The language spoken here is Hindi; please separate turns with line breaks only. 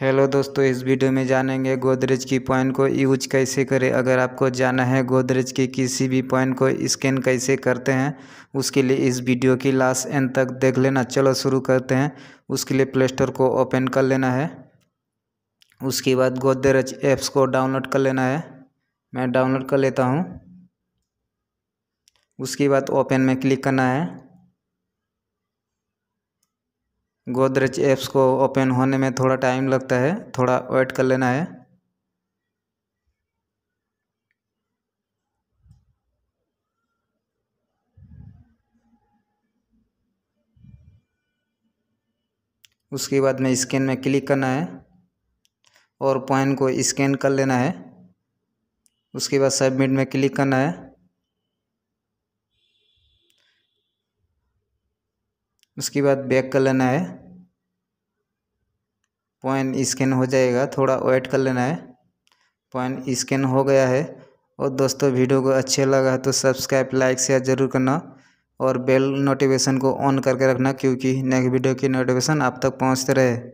हेलो दोस्तों इस वीडियो में जानेंगे गोदरेज की पॉइंट को यूज कैसे करें अगर आपको जाना है गोदरेज की किसी भी पॉइंट को स्कैन कैसे करते हैं उसके लिए इस वीडियो की लास्ट एंड तक देख लेना चलो शुरू करते हैं उसके लिए प्ले स्टोर को ओपन कर लेना है उसके बाद गोदरेज ऐप्स को डाउनलोड कर लेना है मैं डाउनलोड कर लेता हूँ उसके बाद ओपन में क्लिक करना है गोदरेज ऐप्स को ओपन होने में थोड़ा टाइम लगता है थोड़ा वेट कर लेना है उसके बाद में स्कैन में क्लिक करना है और पॉइंट को स्कैन कर लेना है उसके बाद सबमिट में क्लिक करना है उसके बाद बैक कर लेना है पॉइंट स्कैन हो जाएगा थोड़ा वेट कर लेना है पॉइंट स्कैन हो गया है और दोस्तों वीडियो को अच्छे लगा तो सब्सक्राइब लाइक शेयर ज़रूर करना और बेल नोटिफिकेशन को ऑन करके रखना क्योंकि नेक्स्ट वीडियो की नोटिफिकेशन आप तक पहुंचते रहे